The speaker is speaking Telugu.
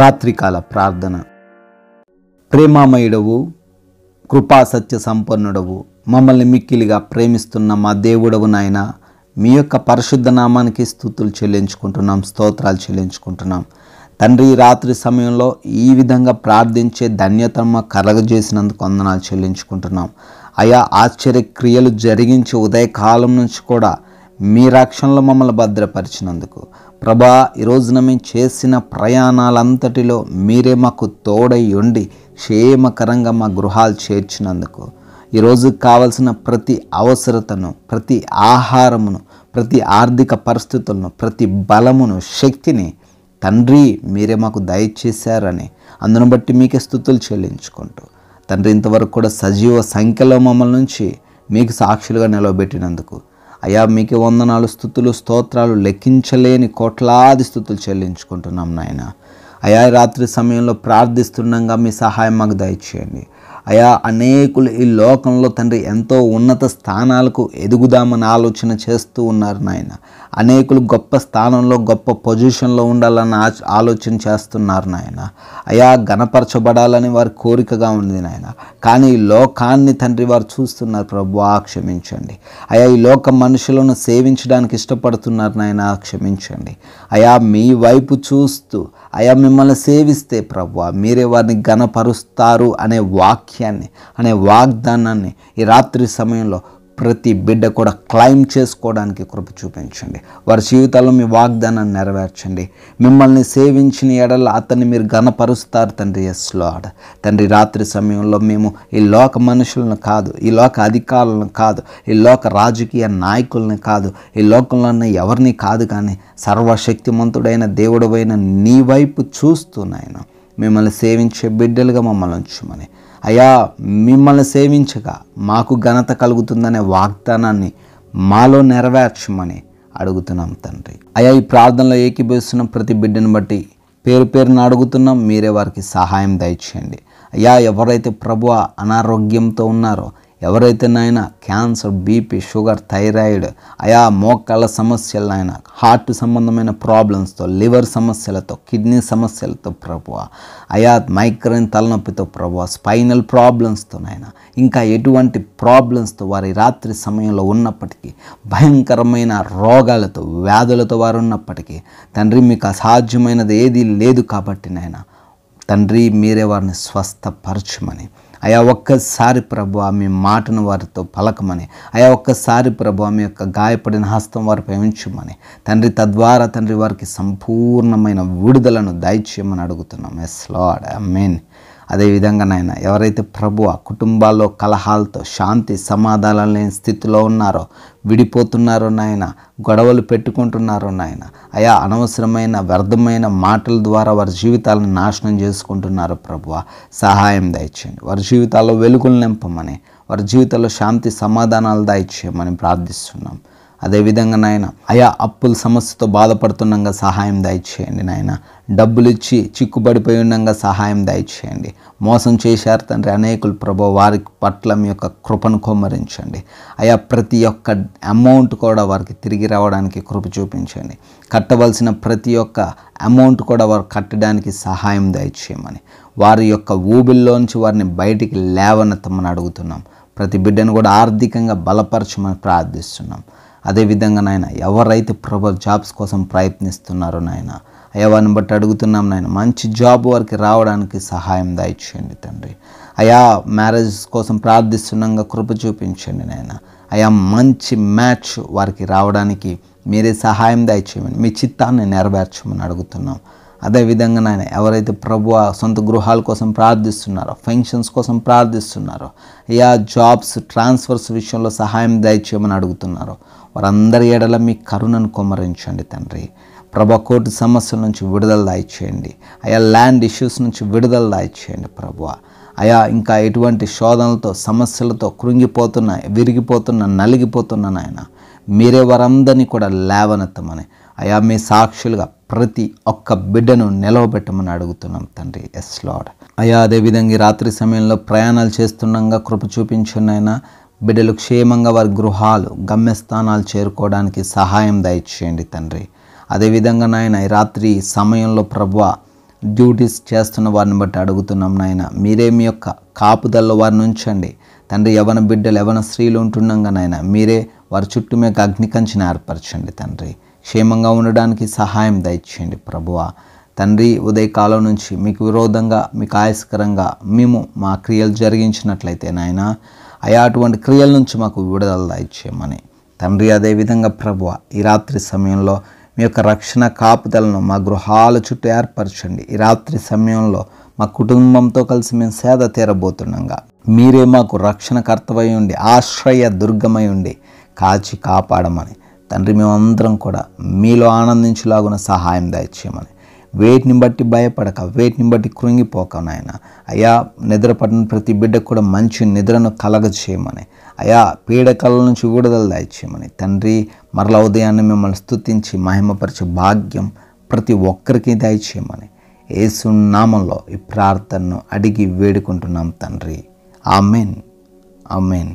రాత్రికాల ప్రార్థన ప్రేమామయుడవు కృపా సత్య సంపన్నుడవు మమ్మల్ని మిక్కిలిగా ప్రేమిస్తున్న మా దేవుడవు నాయన మీ యొక్క పరిశుద్ధ నామానికి స్థుతులు చెల్లించుకుంటున్నాం స్తోత్రాలు చెల్లించుకుంటున్నాం తండ్రి రాత్రి సమయంలో ఈ విధంగా ప్రార్థించే ధన్యత కలగజేసినందుకు వందనాలు చెల్లించుకుంటున్నాం అయా ఆశ్చర్య క్రియలు జరిగించి ఉదయకాలం నుంచి కూడా మీ రక్షణలో మమ్మల్ని భద్రపరిచినందుకు ప్రభా ఈరోజున మేము చేసిన ప్రయాణాలంతటిలో మీరే మాకు తోడై ఉండి క్షేమకరంగా మా గృహాలు చేర్చినందుకు ఈరోజు కావలసిన ప్రతి అవసరతను ప్రతి ఆహారమును ప్రతి ఆర్థిక పరిస్థితులను ప్రతి బలమును శక్తిని తండ్రి మీరే మాకు దయచేశారని అందును బట్టి మీకే స్థుతులు చెల్లించుకుంటూ తండ్రి ఇంతవరకు కూడా సజీవ సంఖ్యలో మమ్మల్ని నుంచి మీకు సాక్షులుగా నిలవబెట్టినందుకు అయా మీకు వందనాలు స్థుతులు స్తోత్రాలు లెక్కించలేని కోట్లాది స్థుతులు చెల్లించుకుంటున్నాం నాయన అయా రాత్రి సమయంలో ప్రార్థిస్తుండగా మీ సహాయం మాకు దయచేయండి అయా అనేకులు ఈ లోకంలో తండ్రి ఎంతో ఉన్నత స్థానాలకు ఎదుగుదామని ఆలోచన చేస్తూ ఉన్నారు నాయన అనేకులు గొప్ప స్థానంలో గొప్ప పొజిషన్లో ఉండాలని ఆ ఆలోచన చేస్తున్నారు నాయన అయా గణపరచబడాలని వారి కోరికగా ఉంది నాయన కానీ ఈ లోకాన్ని తండ్రి వారు చూస్తున్నారు ప్రభు క్షమించండి అయా ఈ లోక మనుషులను సేవించడానికి ఇష్టపడుతున్నారు నాయన క్షమించండి అయా మీ వైపు చూస్తూ అయా మిమ్మల్ని సేవిస్తే ప్రభు మీరే వారిని గణపరుస్తారు అనే వాక్యాన్ని అనే వాగ్దానాన్ని ఈ రాత్రి సమయంలో ప్రతి బిడ్డ కూడా క్లైమ్ చేసుకోవడానికి కృప చూపించండి వారి జీవితాల్లో మీ వాగ్దానాన్ని నెరవేర్చండి మిమ్మల్ని సేవించిన ఎడల అతన్ని మీరు ఘనపరుస్తారు తండ్రి ఆడ తండ్రి రాత్రి సమయంలో మేము ఈ లోక మనుషులను కాదు ఈ లోక అధికారులను కాదు ఈ లోక రాజకీయ నాయకులను కాదు ఈ లోకంలో ఎవరిని కాదు కానీ సర్వశక్తిమంతుడైన దేవుడైన నీ వైపు చూస్తూ నాయన మిమ్మల్ని సేవించే బిడ్డలుగా మమ్మల్ని ఉంచమని అయా మిమ్మల్ని సేవించగా మాకు ఘనత కలుగుతుందనే వాగ్దానాన్ని మాలో నెరవేర్చమని అడుగుతున్నాం తండ్రి అయా ఈ ప్రార్థనలో ఏకీభవిస్తున్న ప్రతి బిడ్డను బట్టి పేరు పేరును అడుగుతున్నాం మీరే వారికి సహాయం దయచేయండి అయ్యా ఎవరైతే ప్రభు అనారోగ్యంతో ఉన్నారో ఎవరైతే నాయన క్యాన్సర్ బీపీ షుగర్ థైరాయిడ్ అయా మోకాళ్ళ సమస్యలు నాయన హార్ట్ సంబంధమైన ప్రాబ్లమ్స్తో లివర్ సమస్యలతో కిడ్నీ సమస్యలతో ప్రభు అయా మైక్రైన్ తలనొప్పితో ప్రభు స్పైనల్ ప్రాబ్లమ్స్తో నాయన ఇంకా ఎటువంటి ప్రాబ్లమ్స్తో వారి రాత్రి సమయంలో ఉన్నప్పటికీ భయంకరమైన రోగాలతో వ్యాధులతో వారు ఉన్నప్పటికీ తండ్రి మీకు అసాధ్యమైనది ఏదీ లేదు కాబట్టి నాయన తండ్రి మీరే వారిని స్వస్థపరచమని అయా ఒక్కసారి ప్రభు మీ మాటను వారితో పలకమని అయా ఒక్కసారి ప్రభు ఆమె యొక్క గాయపడిన హస్తం వారిపై ఉంచమని తండ్రి తద్వారా తండ్రి వారికి సంపూర్ణమైన విడుదలను దయచేయమని అడుగుతున్నాం ఎస్ లాడ్ ఐ మీన్ అదేవిధంగా నాయన ఎవరైతే ప్రభు ఆ కుటుంబాల్లో కలహాలతో శాంతి సమాధానం లేని స్థితిలో ఉన్నారో విడిపోతున్నారో నాయన గొడవలు పెట్టుకుంటున్నారో నాయన అయా అనవసరమైన వ్యర్థమైన మాటల ద్వారా వారి జీవితాలను నాశనం చేసుకుంటున్నారు ప్రభువ సహాయం దయచేయండి వారి జీవితాల్లో వెలుగులు నింపమని వారి జీవితంలో శాంతి సమాధానాలు దయచేయమని ప్రార్థిస్తున్నాం అదేవిధంగా నాయన అయా అప్పుల సమస్యతో బాధపడుతుండగా సహాయం దయచేయండి నాయన డబ్బులు ఇచ్చి చిక్కుబడిపోయి ఉండగా సహాయం దయచేయండి మోసం చేశారు తండ్రి అనేకులు ప్రభు వారి పట్ల మీ యొక్క కృపను కొమ్మరించండి అయా ప్రతి ఒక్క అమౌంట్ కూడా వారికి తిరిగి రావడానికి కృప చూపించండి కట్టవలసిన ప్రతి ఒక్క అమౌంట్ కూడా వారు కట్టడానికి సహాయం దయచేయమని వారి యొక్క ఊబిల్లోంచి వారిని బయటికి లేవనెత్తమని అడుగుతున్నాం ప్రతి బిడ్డను కూడా ఆర్థికంగా బలపరచమని ప్రార్థిస్తున్నాం అదేవిధంగా నాయన ఎవరైతే ప్రభ జాబ్స్ కోసం ప్రయత్నిస్తున్నారో నాయన అయ్యా వారిని బట్టి అడుగుతున్నాం నాయన మంచి జాబ్ వారికి రావడానికి సహాయం దాయిచ్చేయండి తండ్రి అయా మ్యారేజ్ కోసం ప్రార్థిస్తున్నాగా కృప చూపించండి నాయన అయా మంచి మ్యాచ్ వారికి రావడానికి మీరే సహాయం దాయిచేయమని మీ చిత్తాన్ని నెరవేర్చమని అడుగుతున్నాం అదేవిధంగా నాయన ఎవరైతే ప్రభు సొంత గృహాల కోసం ప్రార్థిస్తున్నారో ఫంక్షన్స్ కోసం ప్రార్థిస్తున్నారో అయ్యా జాబ్స్ ట్రాన్స్ఫర్స్ విషయంలో సహాయం దయచేయమని అడుగుతున్నారో వారందరి ఏడల మీ కరుణను కుమ్మరించండి తండ్రి ప్రభా కోర్టు సమస్యల నుంచి విడుదల దాయిచేయండి అయా ల్యాండ్ ఇష్యూస్ నుంచి విడుదల దాయిచేయండి ప్రభు అయా ఇంకా ఎటువంటి శోధనలతో సమస్యలతో కృంగిపోతున్న విరిగిపోతున్న నలిగిపోతున్న నాయన మీరే వారందరినీ కూడా లేవనెత్తమని అయా మీ సాక్షులుగా ప్రతి ఒక్క బిడ్డను నిలవబెట్టమని అడుగుతున్నాం తండ్రి ఎస్ లాడ్ అయా అదేవిధంగా ఈ రాత్రి సమయంలో ప్రయాణాలు చేస్తుండగా కృప చూపించున్నైనా బిడ్డలు క్షేమంగా వారి గృహాలు గమ్యస్థానాలు చేరుకోవడానికి సహాయం దయచేయండి తండ్రి అదేవిధంగా నాయన ఈ రాత్రి సమయంలో ప్రభు డ్యూటీస్ చేస్తున్న వారిని బట్టి అడుగుతున్నాం నాయన మీరే మీ యొక్క కాపుదల్లో వారిని ఉంచండి తండ్రి ఎవరి బిడ్డలు ఎవరి స్త్రీలు ఉంటుండగా నాయన మీరే వారి చుట్టూ మీకు అగ్నికంచిని ఏర్పరచండి తండ్రి క్షేమంగా ఉండడానికి సహాయం దయచేయండి ప్రభువ తండ్రి ఉదయకాలం నుంచి మీకు విరోధంగా మీకు ఆయస్కరంగా మేము మా క్రియలు జరిగించినట్లయితే నాయన అయా అటువంటి క్రియల నుంచి మాకు విడుదల దయచేయమని తండ్రి అదేవిధంగా ప్రభువ ఈ రాత్రి సమయంలో మీ యొక్క రక్షణ కాపుదలను మా గృహాల చుట్టూ ఏర్పరచండి ఈ రాత్రి సమయంలో మా కుటుంబంతో కలిసి మేము సేద తీరబోతుండగా మీరే మాకు రక్షణ కర్తవై ఉండి ఆశ్రయ దుర్గమై ఉండి కాచి కాపాడమని తండ్రి మేమందరం కూడా మీలో ఆనందించులాగున సహాయం దయచేయమని వేటిని బట్టి భయపడక వేటిని బట్టి కృంగిపోక నాయన అయా నిద్రపడిన ప్రతి బిడ్డకు కూడా మంచి నిద్రను కలగచేయమని అయా పీడకల నుంచి విడుదల దయచేయమని తండ్రి మరల ఉదయాన్ని మిమ్మల్ని స్థుతించి మహిమపరిచే భాగ్యం ప్రతి ఒక్కరికి దయచేయమని ఏసు నామంలో ఈ ప్రార్థనను అడిగి వేడుకుంటున్నాం తండ్రి ఆమెన్ ఆమెన్